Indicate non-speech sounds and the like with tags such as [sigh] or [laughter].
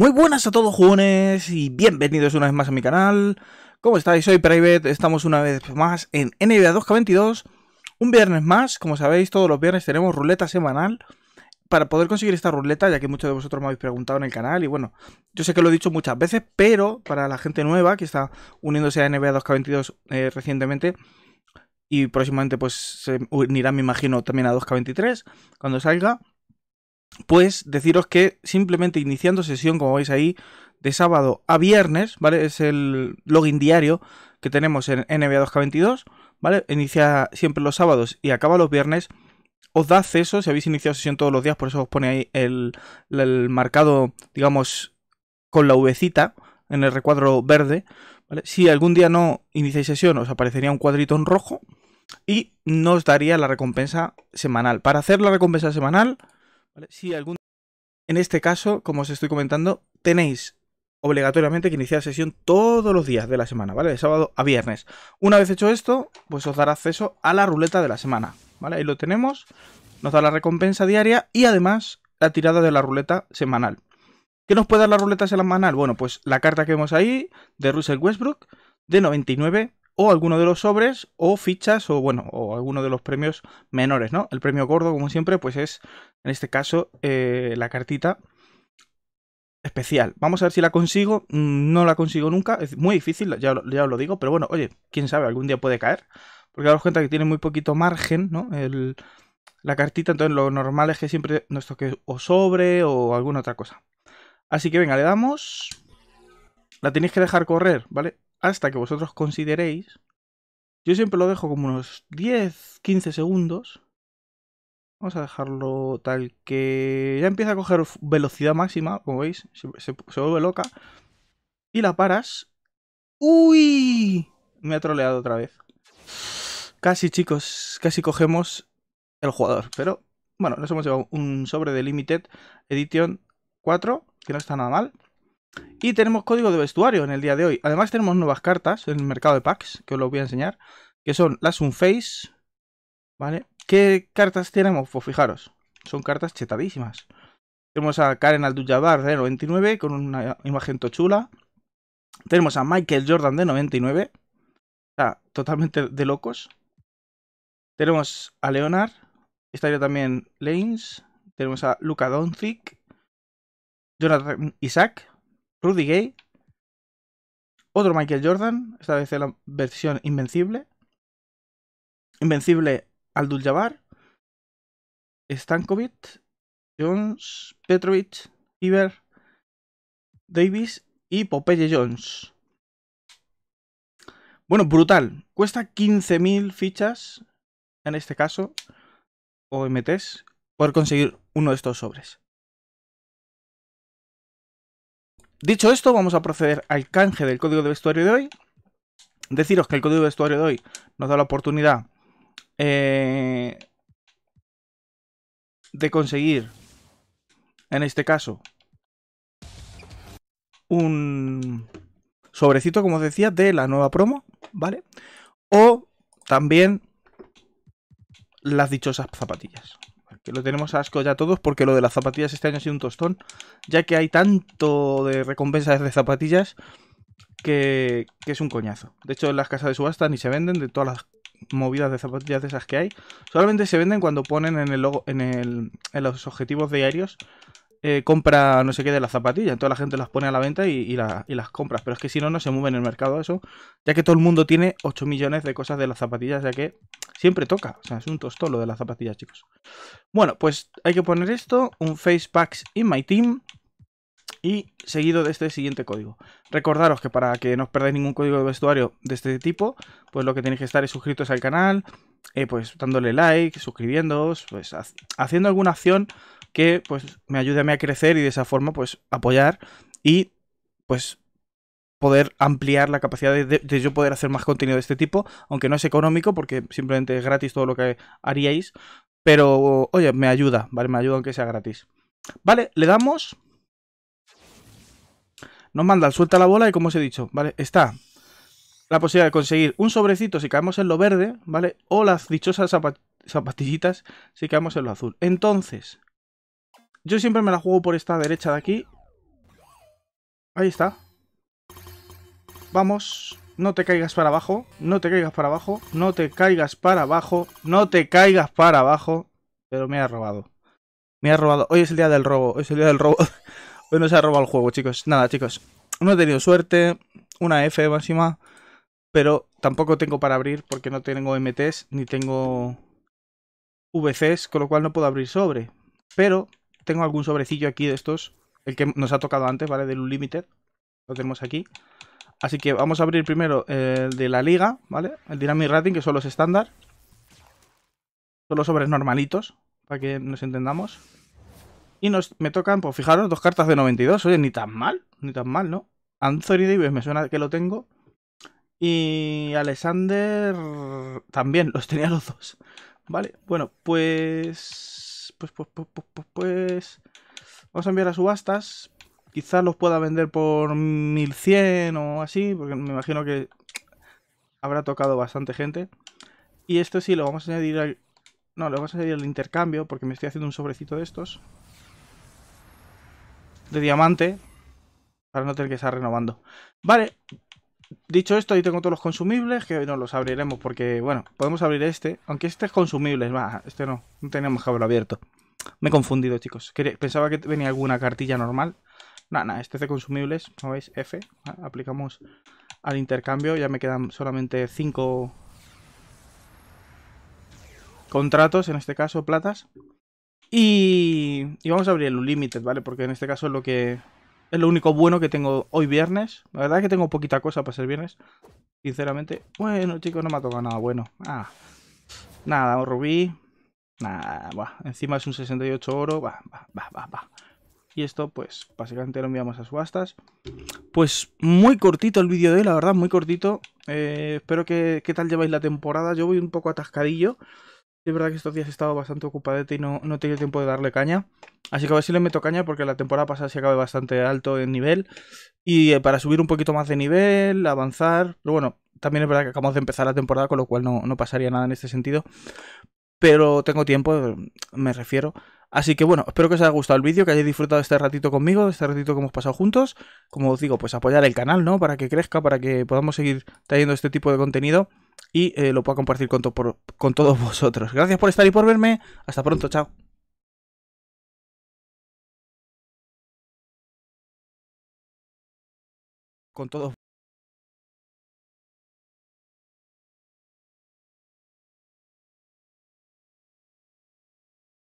Muy buenas a todos jóvenes y bienvenidos una vez más a mi canal. ¿Cómo estáis? Soy Private, estamos una vez más en NBA 2K22. Un viernes más, como sabéis, todos los viernes tenemos ruleta semanal. Para poder conseguir esta ruleta, ya que muchos de vosotros me habéis preguntado en el canal, y bueno, yo sé que lo he dicho muchas veces, pero para la gente nueva que está uniéndose a NBA 2K22 eh, recientemente, y próximamente pues se unirá me imagino, también a 2K23 cuando salga, pues deciros que simplemente iniciando sesión, como veis ahí, de sábado a viernes, ¿vale? Es el login diario que tenemos en NBA 2K22, ¿vale? Inicia siempre los sábados y acaba los viernes. Os da acceso, si habéis iniciado sesión todos los días, por eso os pone ahí el, marcado, digamos, con la vecita en el recuadro verde. Si algún día no iniciáis sesión, os aparecería un cuadrito en rojo y nos daría la recompensa semanal. Para hacer la recompensa semanal, si algún... En este caso, como os estoy comentando, tenéis obligatoriamente que iniciar sesión todos los días de la semana, ¿vale? De sábado a viernes. Una vez hecho esto, pues os dará acceso a la ruleta de la semana, ¿vale? Ahí lo tenemos, nos da la recompensa diaria y además la tirada de la ruleta semanal. ¿Qué nos puede dar la ruleta semanal? Bueno, pues la carta que vemos ahí de Russell Westbrook de 99 o alguno de los sobres o fichas o bueno o alguno de los premios menores no el premio gordo como siempre pues es en este caso eh, la cartita especial vamos a ver si la consigo mm, no la consigo nunca es muy difícil ya, ya os lo digo pero bueno oye quién sabe algún día puede caer porque daos cuenta que tiene muy poquito margen no la cartita entonces lo normal es que siempre nos toque o sobre o alguna otra cosa así que venga le damos la tenéis que dejar correr vale hasta que vosotros consideréis. Yo siempre lo dejo como unos 10, 15 segundos. Vamos a dejarlo tal que ya empieza a coger velocidad máxima, como veis, se, vuelve loca. Y la paras. ¡Uy! Me ha troleado otra vez. Casi, chicos, casi cogemos el jugador. Pero, bueno, nos hemos llevado un sobre de Limited Edition 4, que no está nada mal. Y tenemos código de vestuario en el día de hoy. Además tenemos nuevas cartas en el mercado de packs, que os lo voy a enseñar. Que son las Unface. ¿Vale? ¿Qué cartas tenemos? Pues fijaros, son cartas chetadísimas. Tenemos a Karen Aldujabar de 99 con una imagen tochula. Tenemos a Michael Jordan de 99. sea, totalmente de locos. Tenemos a Leonard. Estaría también Lanes. Tenemos a Luca Doncic. Jonathan Isaac. Rudy Gay, otro Michael Jordan, esta vez la versión invencible, invencible Aldul Jabbar, Stankovic, Jones, Petrovic, Iber, Davis y Popeye Jones. Bueno, brutal. Cuesta 15.000 fichas, en este caso, o MTs, por conseguir uno de estos sobres. Dicho esto, vamos a proceder al canje del código de vestuario de hoy. Deciros que el código de vestuario de hoy nos da la oportunidad eh, de conseguir, en este caso, un sobrecito, como os decía, de la nueva promo, ¿vale? O también las dichosas zapatillas que lo tenemos asco ya todos porque lo de las zapatillas este año ha sido un tostón, ya que hay tanto de recompensas de zapatillas que, que es un coñazo. De hecho, en las casas de subasta ni se venden de todas las movidas de zapatillas de esas que hay. Solamente se venden cuando ponen en el logo, en, los objetivos diarios eh, compra no sé qué de las zapatillas. Entonces la gente las pone a la venta y, las compras. Pero es que si no, no se mueve en el mercado eso. Ya que todo el mundo tiene 8 millones de cosas de las zapatillas, ya que Siempre toca. O sea, es un tostolo de las zapatillas, chicos. Bueno, pues hay que poner esto. Un packs in my team. Y seguido de este siguiente código. Recordaros que para que no os perdáis ningún código de vestuario de este tipo, pues lo que tenéis que estar es suscritos al canal, eh, pues dándole like, suscribiéndoos, pues haciendo alguna acción que pues me ayude a mí a crecer y de esa forma pues apoyar y pues poder ampliar la capacidad de, yo poder hacer más contenido de este tipo, aunque no es económico porque simplemente es gratis todo lo que haríais, pero oye, me ayuda, ¿vale? Me ayuda aunque sea gratis. Vale, le damos... Nos manda suelta la bola y como os he dicho, ¿vale? Está la posibilidad de conseguir un sobrecito si caemos en lo verde, ¿vale? O las dichosas zapatillitas si caemos en lo azul. Entonces, yo siempre me la juego por esta derecha de aquí. Ahí está. Vamos, no te caigas para abajo, no te caigas para abajo, no te caigas para abajo, no te caigas para abajo. Pero me ha robado. Me ha robado. Hoy es el día del robo, hoy es el día del robo. [laughs] hoy se ha robado el juego, chicos. Nada, chicos. No he tenido suerte, una F máxima, pero tampoco tengo para abrir porque no tengo MTs ni tengo VCs, con lo cual no puedo abrir sobre. Pero tengo algún sobrecillo aquí de estos, el que nos ha tocado antes, ¿vale? Del Unlimited. Lo tenemos aquí. Así que vamos a abrir primero el de la liga, ¿vale? El Dynamic Rating, que son los estándar. Son los sobres normalitos, para que nos entendamos. Y me tocan, pues fijaros, dos cartas de 92. Oye, ni tan mal, ni tan mal, ¿no? Anthony Davis me suena que lo tengo. Y Alexander también, los tenía los dos. Vale, bueno, pues... Pues, pues, pues, pues, pues... pues vamos a enviar a subastas Quizás los pueda vender por 1100 o así, porque me imagino que habrá tocado bastante gente. Y esto sí, lo vamos a añadir al... No, lo vamos a añadir al intercambio, porque me estoy haciendo un sobrecito de estos. De diamante, para no tener que estar renovando. Vale, dicho esto, ahí tengo todos los consumibles, que no los abriremos porque, bueno, podemos abrir este, aunque este es consumible, Va, este no, no tenemos que abierto. Me he confundido, chicos. Pensaba que venía alguna cartilla normal. Nada, nada, este de consumibles, como veis, F. Ah, aplicamos al intercambio, ya me quedan solamente 5 contratos, en este caso platas. Y, y vamos a abrir el Unlimited, ¿vale? Porque en este caso es lo que es lo único bueno que tengo hoy viernes. La verdad es que tengo poquita cosa para ser viernes, sinceramente. Bueno, chicos, no me ha tocado nada bueno. Ah, nada, un rubí. Nada, encima es un 68 oro. Va, va, va, va, va. Y esto, pues, básicamente lo enviamos a subastas. Pues muy cortito el vídeo de hoy, la verdad, muy cortito. Eh, espero que, qué tal lleváis la temporada. Yo voy un poco atascadillo. Es verdad que estos días he estado bastante ocupadete y no, no he tenido tiempo de darle caña. Así que a ver si le meto caña porque la temporada pasada se acabó bastante alto en nivel. Y eh, para subir un poquito más de nivel, avanzar. Pero bueno, también es verdad que acabamos de empezar la temporada, con lo cual no, no pasaría nada en este sentido. Pero tengo tiempo, me refiero. Así que bueno, espero que os haya gustado el vídeo, que hayáis disfrutado este ratito conmigo, este ratito que hemos pasado juntos. Como os digo, pues apoyar el canal, ¿no? Para que crezca, para que podamos seguir trayendo este tipo de contenido y eh, lo pueda compartir con, con todos [laughs] vosotros. Gracias por estar y por verme. Hasta pronto, chao.